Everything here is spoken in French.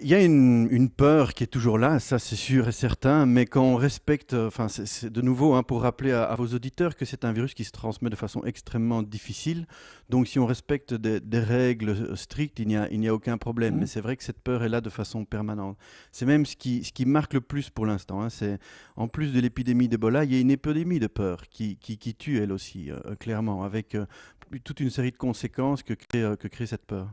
Il y a une, peur qui est toujours là, ça c'est sûr et certain, mais quand on respecte, euh, enfin c'est de nouveau hein, pour rappeler à, vos auditeurs que c'est un virus qui se transmet de façon extrêmement difficile, donc si on respecte des, règles euh, strictes, il n'y a, il n'y a aucun problème, mmh. mais c'est vrai que cette peur est là de façon permanente. C'est même ce qui, ce qui marque le plus pour l'instant, hein, c'est en plus de l'épidémie d'Ebola, il y a une épidémie de peur qui, tue elle aussi, euh, clairement, avec toute une série de conséquences que que crée cette peur.